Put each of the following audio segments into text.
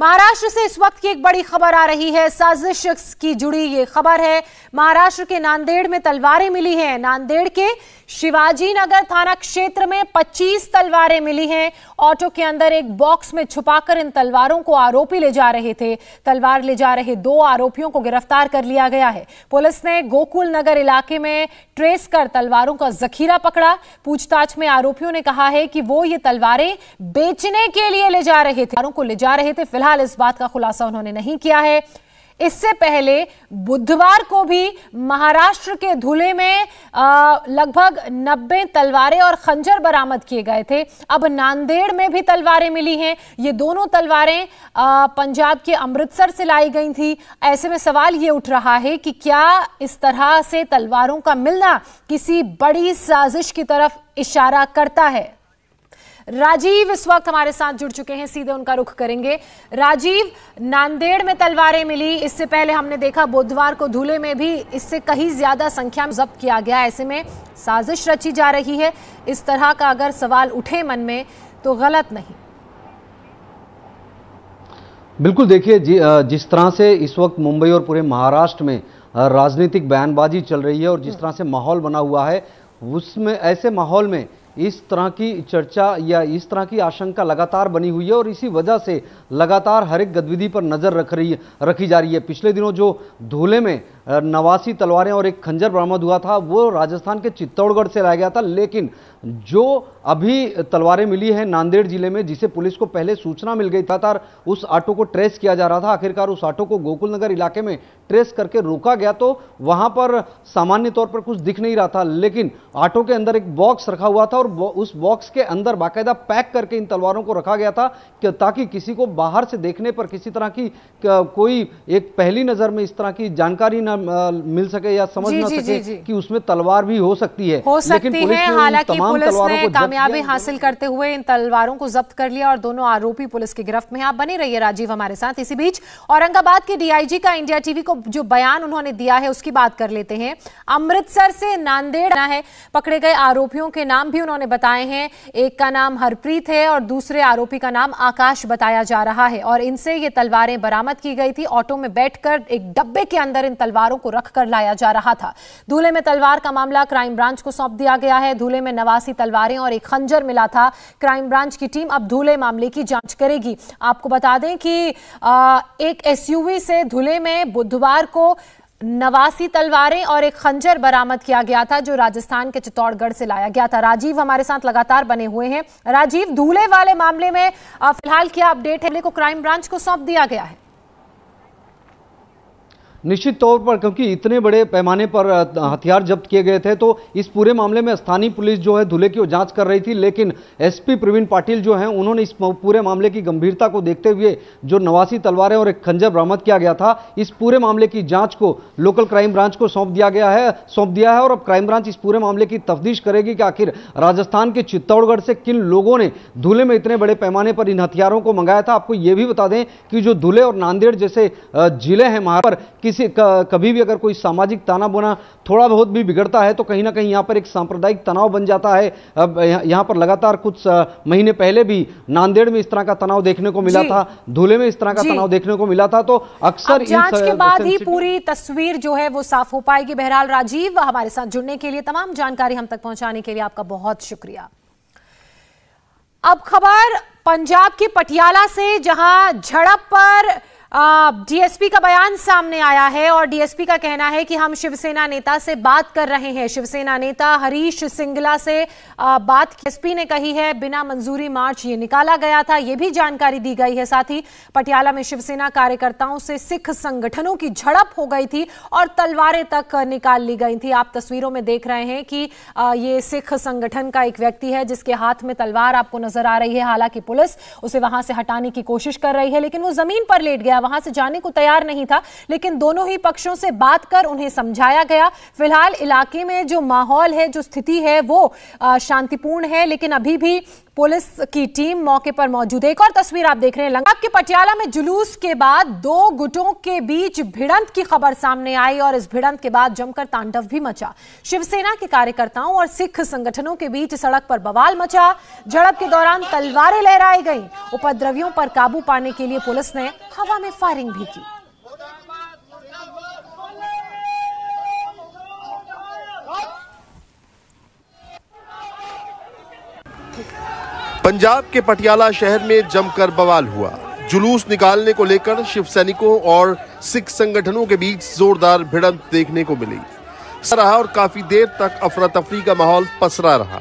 महाराष्ट्र से इस वक्त की एक बड़ी खबर आ रही है साजिश की जुड़ी ये खबर है महाराष्ट्र के नांदेड़ में तलवारें मिली हैं नांदेड़ के शिवाजी नगर थाना क्षेत्र में 25 तलवारें मिली हैं ऑटो के अंदर एक बॉक्स में छुपाकर इन तलवारों को आरोपी ले जा रहे थे तलवार ले जा रहे दो आरोपियों को गिरफ्तार कर लिया गया है पुलिस ने गोकुल नगर इलाके में ट्रेस कर तलवारों का जखीरा पकड़ा पूछताछ में आरोपियों ने कहा है कि वो ये तलवारें बेचने के लिए ले जा रहे थे को ले जा रहे थे फिलहाल फिलहाल इस बात का खुलासा उन्होंने नहीं किया है इससे पहले बुधवार को भी महाराष्ट्र के धुले में लगभग 90 तलवारें और खंजर बरामद किए गए थे अब नांदेड़ में भी तलवारें मिली हैं ये दोनों तलवारें पंजाब के अमृतसर से लाई गई थी ऐसे में सवाल ये उठ रहा है कि क्या इस तरह से तलवारों का मिलना किसी बड़ी साजिश की तरफ इशारा करता है राजीव इस वक्त हमारे साथ जुड़ चुके हैं सीधे उनका रुख करेंगे राजीव नांदेड़ में तलवारें मिली इससे पहले हमने देखा बुधवार को धूले में भी इससे कहीं ज्यादा संख्या में जब्त किया गया ऐसे में साजिश रची जा रही है इस तरह का अगर सवाल उठे मन में तो गलत नहीं बिल्कुल देखिए जिस तरह से इस वक्त मुंबई और पूरे महाराष्ट्र में राजनीतिक बयानबाजी चल रही है और जिस हम्म। तरह से माहौल बना हुआ है उसमें ऐसे माहौल में इस तरह की चर्चा या इस तरह की आशंका लगातार बनी हुई है और इसी वजह से लगातार हर एक गतिविधि पर नज़र रख रही रखी जा रही है पिछले दिनों जो धूले में नवासी तलवारें और एक खंजर बरामद हुआ था वो राजस्थान के चित्तौड़गढ़ से लाया गया था लेकिन जो अभी तलवारें मिली हैं नांदेड़ जिले में जिसे पुलिस को पहले सूचना मिल गई था तार उस ऑटो को ट्रेस किया जा रहा था आखिरकार उस ऑटो को गोकुल नगर इलाके में ट्रेस करके रोका गया तो वहां पर सामान्य तौर पर कुछ दिख नहीं रहा था लेकिन ऑटो के अंदर एक बॉक्स रखा हुआ था और उस बॉक्स के अंदर बाकायदा पैक करके इन तलवारों को रखा गया था कि ताकि किसी को बाहर से देखने पर किसी तरह की कोई एक पहली नज़र में इस तरह की जानकारी ना मिल सके या समझ जी, ना जी, सके जी, जी. कि उसमें तलवार भी हो सकती है हो सकती लेकिन है हालांकि पुलिस ने कामयाबी हासिल करते हुए इन तलवारों को जब्त कर लिया और दोनों आरोपी पुलिस की गिरफ्त में आप बने रहिए राजीव हमारे साथ इसी बीच औरंगाबाद के डीआईजी का इंडिया टीवी को जो बयान उन्होंने दिया है उसकी बात कर लेते हैं अमृतसर से नांदेड़ है पकड़े गए आरोपियों के नाम भी उन्होंने बताए हैं एक का नाम हरप्रीत है और दूसरे आरोपी का नाम आकाश बताया जा रहा है और इनसे ये तलवारें बरामद की गई थी ऑटो में बैठकर एक डब्बे के अंदर इन तलवार तलवारों को रखकर लाया जा रहा था धूले में तलवार का मामला क्राइम ब्रांच को सौंप दिया गया है धूले में नवासी तलवारें और एक खंजर मिला था क्राइम ब्रांच की टीम अब धूले मामले की जांच करेगी आपको बता दें कि एक एसयूवी से धूले में बुधवार को नवासी तलवारें और एक खंजर बरामद किया गया था जो राजस्थान के चित्तौड़गढ़ से लाया गया था राजीव हमारे साथ लगातार बने हुए हैं राजीव दूल्हे वाले मामले में फिलहाल क्या अपडेट है को क्राइम ब्रांच को सौंप दिया गया है निश्चित तौर पर क्योंकि इतने बड़े पैमाने पर हथियार जब्त किए गए थे तो इस पूरे मामले में स्थानीय पुलिस जो है धुले की जांच कर रही थी लेकिन एसपी प्रवीण पाटिल जो हैं उन्होंने इस पूरे मामले की गंभीरता को देखते हुए जो नवासी तलवारें और एक खंजर बरामद किया गया था इस पूरे मामले की जाँच को लोकल क्राइम ब्रांच को सौंप दिया गया है सौंप दिया है और अब क्राइम ब्रांच इस पूरे मामले की तफ्तीश करेगी कि आखिर राजस्थान के चित्तौड़गढ़ से किन लोगों ने धुले में इतने बड़े पैमाने पर इन हथियारों को मंगाया था आपको ये भी बता दें कि जो धुले और नांदेड़ जैसे जिले हैं वहां पर किसी कभी भी अगर कोई सामाजिक ताना बोना थोड़ा बहुत भी बिगड़ता है तो कहीं ना कहीं यहाँ पर एक सांप्रदायिक तनाव बन जाता है अब यहाँ पर लगातार कुछ महीने पहले भी नांदेड़ में इस तरह का तनाव देखने को मिला था धूले में इस तरह का तनाव देखने को मिला था तो अक्सर जांच के बाद ही पूरी तस्वीर जो है वो साफ हो पाएगी बहरहाल राजीव हमारे साथ जुड़ने के लिए तमाम जानकारी हम तक पहुंचाने के लिए आपका बहुत शुक्रिया अब खबर पंजाब के पटियाला से जहां झड़प पर डीएसपी का बयान सामने आया है और डीएसपी का कहना है कि हम शिवसेना नेता से बात कर रहे हैं शिवसेना नेता हरीश सिंगला से आ, बात एसपी ने कही है बिना मंजूरी मार्च ये निकाला गया था ये भी जानकारी दी गई है साथ ही पटियाला में शिवसेना कार्यकर्ताओं से सिख संगठनों की झड़प हो गई थी और तलवारें तक निकाल ली गई थी आप तस्वीरों में देख रहे हैं कि आ, ये सिख संगठन का एक व्यक्ति है जिसके हाथ में तलवार आपको नजर आ रही है हालांकि पुलिस उसे वहां से हटाने की कोशिश कर रही है लेकिन वो जमीन पर लेट गया गया वहां से जाने को तैयार नहीं था लेकिन दोनों ही पक्षों से बात कर उन्हें समझाया गया फिलहाल इलाके में जो माहौल है जो स्थिति है वो शांतिपूर्ण है लेकिन अभी भी पुलिस की टीम मौके पर मौजूद है एक और तस्वीर आप देख रहे हैं लंगाब के पटियाला में जुलूस के बाद दो गुटों के बीच भिड़ंत की खबर सामने आई और इस भिड़ंत के बाद जमकर तांडव भी मचा शिवसेना के कार्यकर्ताओं और सिख संगठनों के बीच सड़क पर बवाल मचा झड़प के दौरान तलवारें लहराई गई उपद्रवियों पर काबू पाने के लिए पुलिस ने हवा में ने फायरिंग भी की पंजाब के पटियाला शहर में जमकर बवाल हुआ जुलूस निकालने को लेकर शिव सैनिकों और सिख संगठनों के बीच जोरदार भिड़ंत देखने को मिली रहा और काफी देर तक अफरा तफरी का माहौल पसरा रहा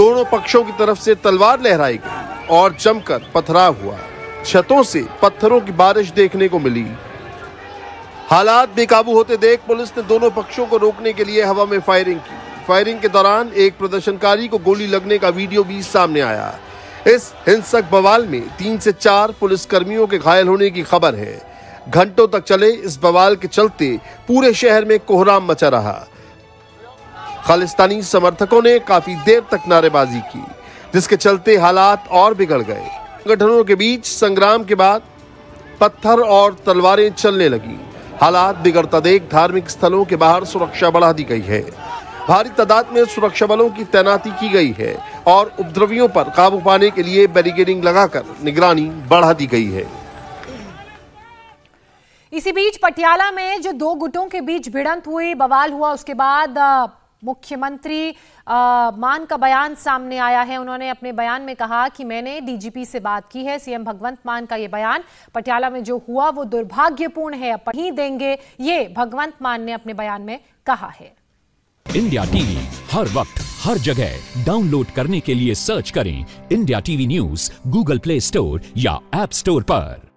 दोनों पक्षों की तरफ से तलवार लहराई गई और जमकर पथराव हुआ छतों से पत्थरों की बारिश देखने को मिली हालात बेकाबू होते देख पुलिस ने दोनों पक्षों को रोकने के लिए हवा में फायरिंग की फायरिंग के दौरान एक प्रदर्शनकारी को गोली लगने का वीडियो भी सामने आया इस हिंसक बवाल में तीन से चार पुलिसकर्मियों के घायल होने की खबर है घंटों तक चले इस बवाल के चलते पूरे शहर में कोहराम मचा रहा खालिस्तानी समर्थकों ने काफी देर तक नारेबाजी की जिसके चलते हालात और बिगड़ गए संगठनों के बीच संग्राम के बाद पत्थर और तलवारें चलने लगी हालात बिगड़ता देख धार्मिक स्थलों के बाहर सुरक्षा बढ़ा दी गई है भारी तादाद में सुरक्षा बलों की तैनाती की गई है और उपद्रवियों पर काबू पाने के लिए बैरिकेडिंग लगाकर निगरानी बढ़ा दी गई है इसी बीच पटियाला में जो दो गुटों के बीच भिड़ंत हुई बवाल हुआ उसके बाद मुख्यमंत्री मान का बयान सामने आया है उन्होंने अपने बयान में कहा कि मैंने डीजीपी से बात की है सीएम भगवंत मान का यह बयान पटियाला में जो हुआ वो दुर्भाग्यपूर्ण है अपन ही देंगे ये भगवंत मान ने अपने बयान में कहा है इंडिया टीवी हर वक्त हर जगह डाउनलोड करने के लिए सर्च करें India TV news Google Play Store या एप स्टोर पर